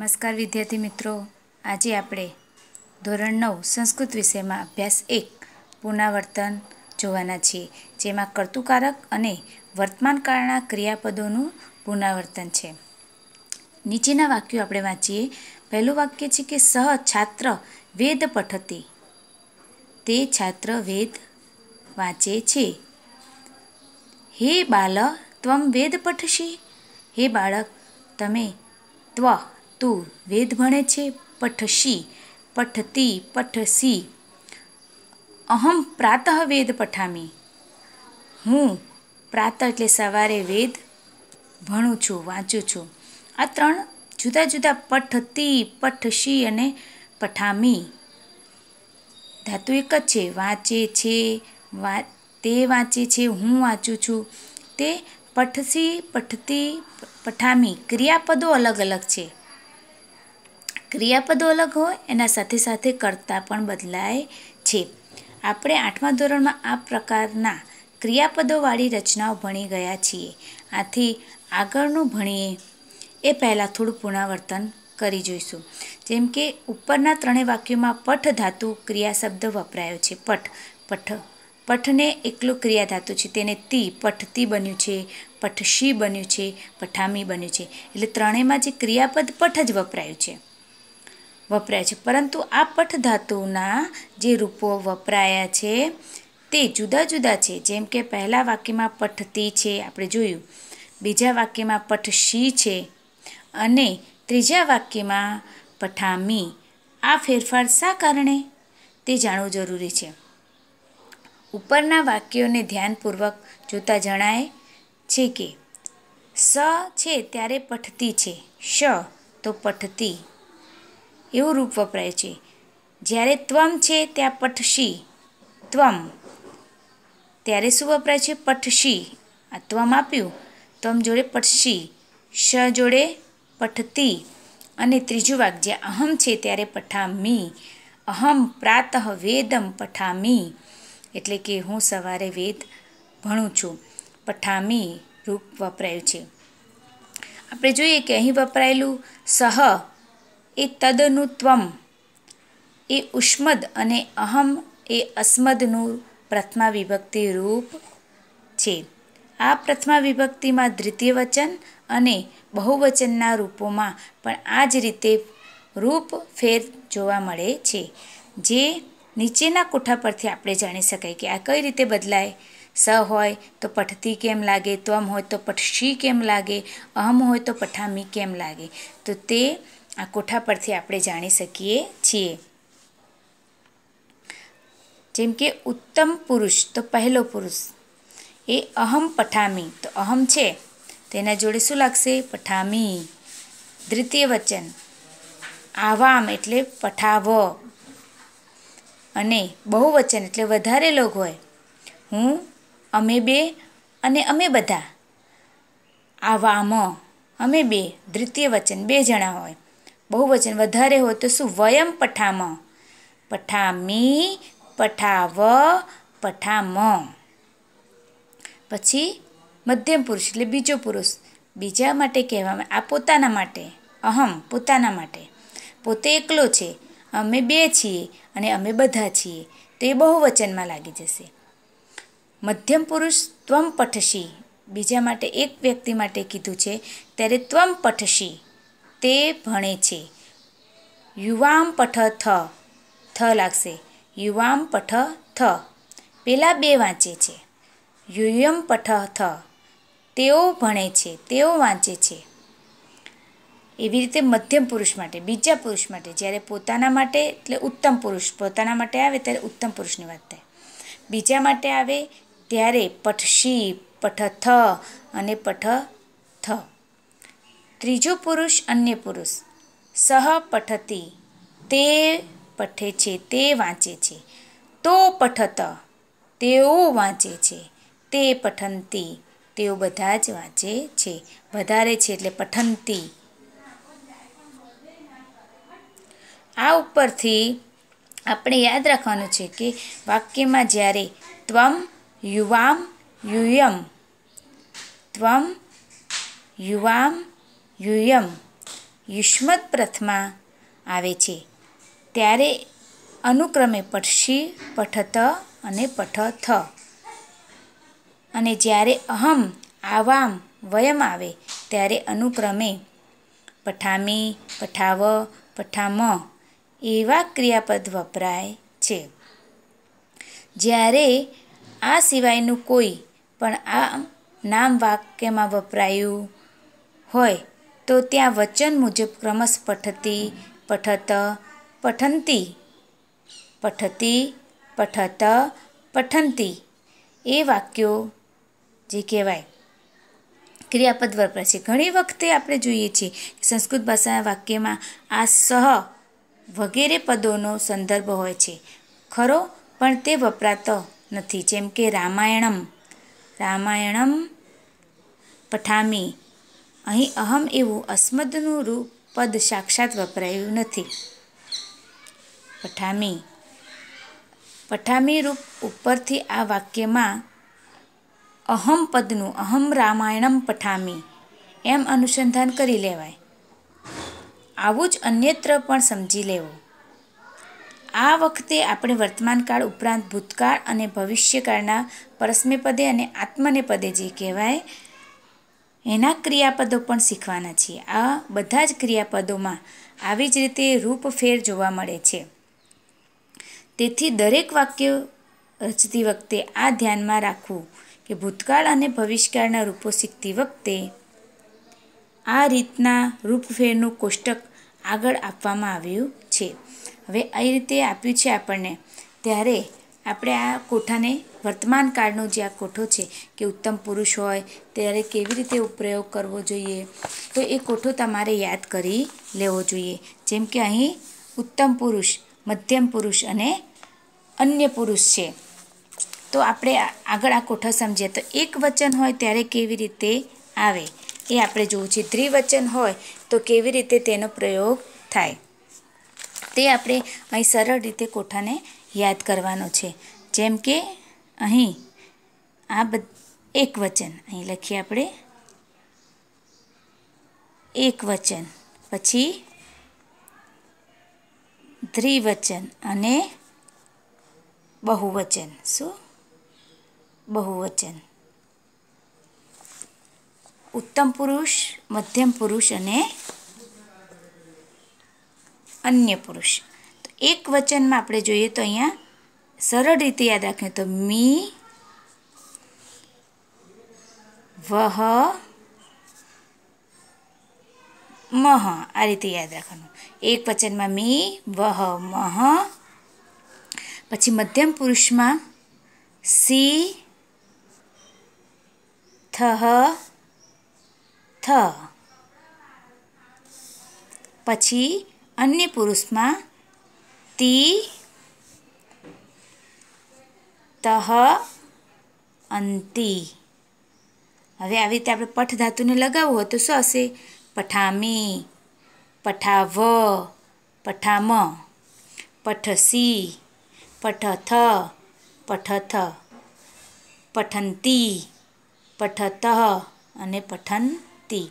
નમસ્કાર વિદ્યાર્થી મિત્રો આજે આપણે ધોરણ નવ સંસ્કૃત વિષયમાં અભ્યાસ એક પુનરાવર્તન જોવાના છીએ જેમાં કર્તુકારક અને વર્તમાનકાળના ક્રિયાપદોનું પુનરાવર્તન છે નીચેના વાક્યો આપણે વાંચીએ પહેલું વાક્ય છે કે સહ છાત્ર વેદ પઠતી તે છાત્ર વેદ વાંચે છે હે બાલ ત્વમ વેદ પઠશી હે બાળક તમે ત્વ તું વેદ ભણે છે પઠશી પઠતી પઠસી અહમ પ્રાતઃ વેદ પઠામી હું પ્રાતઃ એટલે સવારે વેદ ભણું છું વાંચું છું આ ત્રણ જુદા જુદા પઠતી પઠશી અને પઠામી ધાતુ એક જ છે વાંચે છે વા તે વાંચે છે હું વાંચું છું તે પઠસી પઠતી પઠામી ક્રિયાપદો અલગ અલગ છે ક્રિયાપદો અલગ હોય એના સાથે સાથે કર્તા પણ બદલાય છે આપણે આઠમા ધોરણમાં આ પ્રકારના ક્રિયાપદોવાળી રચનાઓ ભણી ગયા છીએ આથી આગળનું ભણીએ એ પહેલાં થોડું પુનરાવર્તન કરી જોઈશું જેમ કે ઉપરના ત્રણેય વાક્યોમાં પઠ ધાતુ ક્રિયા શબ્દ વપરાયો છે પઠ પઠ પઠને એકલું ધાતુ છે તેને તી પઠતી બન્યું છે પઠશી બન્યું છે પઠામી બન્યું છે એટલે ત્રણેયમાં જે ક્રિયાપદ પઠ જ વપરાયું છે વપરાય છે પરંતુ આ પઠ ધાતુના જે રૂપો વપરાયા છે તે જુદા જુદા છે જેમ કે પહેલાં વાક્યમાં પઠતી છે આપણે જોયું બીજા વાક્યમાં પઠશી છે અને ત્રીજા વાક્યમાં પઠામી આ ફેરફાર શા કારણે તે જાણવું જરૂરી છે ઉપરના વાક્યોને ધ્યાનપૂર્વક જોતાં જણાય છે કે સ છે ત્યારે પઠતી છે શ તો પઠતી એવું રૂપ વપરાય છે જ્યારે ત્વમ છે ત્યાં પઠશી ત્વમ ત્યારે શું વપરાય છે પઠશી આ ત્વમ આપ્યું ત્વમ જોડે પઠશી શ જોડે પઠતી અને ત્રીજું જ્યાં અહમ છે ત્યારે પઠામી અહમ પ્રાતઃ વેદમ પઠામી એટલે કે હું સવારે વેદ ભણું છું પઠામી રૂપ વપરાયું છે આપણે જોઈએ કે અહીં વપરાયેલું સહ એ તદનું ત્વમ એ ઉષ્મદ અને અહમ એ અસ્મદનું પ્રથમા વિભક્તિ રૂપ છે આ પ્રથમા વિભક્તિમાં દ્વિતીય વચન અને બહુવચનના રૂપોમાં પણ આ જ રીતે રૂપ ફેર જોવા મળે છે જે નીચેના કોઠા પરથી આપણે જાણી શકાય કે આ કઈ રીતે બદલાય સ હોય તો પઠતી કેમ લાગે ત્વમ હોય તો પઠશી કેમ લાગે અહમ હોય તો પઠામી કેમ લાગે તો તે આ કોઠા પરથી આપણે જાણી શકીએ છીએ જેમ કે ઉત્તમ પુરુષ તો પહેલો પુરુષ એ અહમ પઠામી તો અહમ છે તેના જોડે શું લાગશે પઠામી દ્વિતીય વચન આવામ એટલે પઠાવ અને બહુવચન એટલે વધારે લોગ હોય હું અમે બે અને અમે બધા આવામ અમે બે દ્વિતીય વચન બે જણા હોય બહુવચન વધારે હોય તો શું વયમ પઠામ પઠામી પઠાવ પઠામ પછી મધ્યમ પુરુષ એટલે બીજો પુરુષ બીજા માટે કહેવામાં આ પોતાના માટે અહમ પોતાના માટે પોતે એકલો છે અમે બે છીએ અને અમે બધા છીએ તો એ બહુવચનમાં લાગી જશે મધ્યમ પુરુષ ત્વમ પઠશી બીજા માટે એક વ્યક્તિ માટે કીધું છે ત્યારે ત્વમ પઠશી તે ભણે છે યુવામ પઠ થ થ લાગશે યુવામ પઠ થ પેલા બે વાંચે છે યુયમ પઠ થ તેઓ ભણે છે તેઓ વાંચે છે એવી રીતે મધ્યમ પુરુષ માટે બીજા પુરુષ માટે જ્યારે પોતાના માટે એટલે ઉત્તમ પુરુષ પોતાના માટે આવે ત્યારે ઉત્તમ પુરુષની વાત થાય બીજા માટે આવે ત્યારે પઠશી પઠ થ અને પઠ થ ત્રીજો પુરુષ અન્ય પુરુષ સહ પઠતી તે પઠે છે તે વાંચે છે તો પઠત તેઓ વાંચે છે તે પઠંતી તેઓ બધા જ વાંચે છે વધારે છે એટલે પઠંતી આ ઉપરથી આપણે યાદ રાખવાનું છે કે વાક્યમાં જ્યારે ત્વમ યુવામ યુયમ ત્વમ યુવામ યુયમ યુષ્મદ પ્રથમાં આવે છે ત્યારે અનુક્રમે પઠશી પઠત અને પઠથ અને જ્યારે અહમ આવામ વયમ આવે ત્યારે અનુક્રમે પઠામી પઠાવ પઠામ એવા ક્રિયાપદ વપરાય છે જ્યારે આ સિવાયનું કોઈ પણ આ નામ વાક્યમાં વપરાયું હોય તો ત્યાં વચન મુજબ ક્રમશ પઠતી પઠત પઠંતી પઠતી પઠત પઠંતી એ વાક્યો જે કહેવાય ક્રિયાપદ વપરાય છે ઘણી વખતે આપણે જોઈએ છીએ સંસ્કૃત ભાષાના વાક્યમાં આ સહ વગેરે પદોનો સંદર્ભ હોય છે ખરો પણ તે વપરાતો નથી જેમ કે રામાયણમ રામાયણમ પઠામી અહીં અહમ એવું અસ્મદનું રૂપ પદ સાક્ષાત વપરાયું નથી પઠામી પઠામી રૂપ ઉપરથી આ વાક્યમાં અહમ પદનું અહમ રામાયણમ પઠામી એમ અનુસંધાન કરી લેવાય આવું જ અન્યત્ર પણ સમજી લેવું આ વખતે આપણે વર્તમાનકાળ ઉપરાંત ભૂતકાળ અને ભવિષ્યકાળના પરસ્મે પદે અને આત્મને પદે જે કહેવાય એના ક્રિયાપદો પણ શીખવાના છીએ આ બધા જ ક્રિયાપદોમાં આવી જ રીતે રૂપફેર જોવા મળે છે તેથી દરેક વાક્ય રચતી વખતે આ ધ્યાનમાં રાખવું કે ભૂતકાળ અને ભવિષ્યકાળના રૂપો શીખતી વખતે આ રીતના રૂપફેરનું કોષ્ટક આગળ આપવામાં આવ્યું છે હવે એ રીતે આપ્યું છે આપણને ત્યારે આપણે આ કોઠાને વર્તમાન કાળનો જે આ કોઠો છે કે ઉત્તમ પુરુષ હોય ત્યારે કેવી રીતે પ્રયોગ કરવો જોઈએ તો એ કોઠો તમારે યાદ કરી લેવો જોઈએ જેમ કે અહીં ઉત્તમ પુરુષ મધ્યમ પુરુષ અને અન્ય પુરુષ છે તો આપણે આગળ આ કોઠો સમજીએ તો એક વચન હોય ત્યારે કેવી રીતે આવે એ આપણે જોવું છે દ્વિવચન હોય તો કેવી રીતે તેનો પ્રયોગ થાય તે આપણે અહીં સરળ રીતે કોઠાને યાદ કરવાનો છે જેમ કે અહીં આ બધ એક વચન અહીં લખીએ આપણે એક વચન પછી દ્વિવચન અને બહુવચન શું બહુવચન ઉત્તમ પુરુષ મધ્યમ પુરુષ અને અન્ય પુરુષ એક વચનમાં આપણે જોઈએ તો અહીંયા સરળ રીતે યાદ રાખીએ તો મી વહ મહ આ રીતે યાદ રાખવાનું એક વચનમાં મી વહ મહ પછી મધ્યમ પુરુષમાં સી થહ થ પછી અન્ય પુરુષમાં તિ તહ અંતિ હવે આવી રીતે આપણે પઠ ધાતુને લગાવવું હોય તો શું હશે પઠામી પઠાવ પઠામ પઠસી પઠથ પઠથ પઠંતી પઠતઃ અને પઠંતી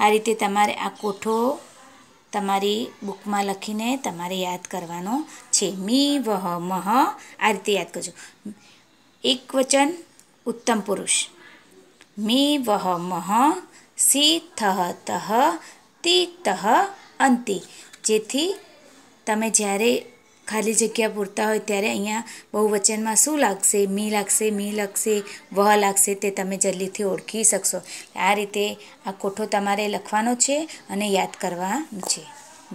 આ રીતે તમારે આ કોઠો તમારી બુકમાં લખીને તમારે યાદ કરવાનો છે મી વહ મહ આ રીતે યાદ કરજો એક વચન ઉત્તમ પુરુષ મી વહ મહ સી થહ તહ તી તહ અંતિ જેથી તમે જ્યારે ખાલી જગ્યા પૂરતા હોય ત્યારે અહીંયા બહુવચનમાં શું લાગશે મી લાગશે મી લાગશે વહ લાગશે તે તમે જલ્દીથી ઓળખી શકશો આ રીતે આ કોઠો તમારે લખવાનો છે અને યાદ કરવાનો છે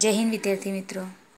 જય હિન્દ વિદ્યાર્થી મિત્રો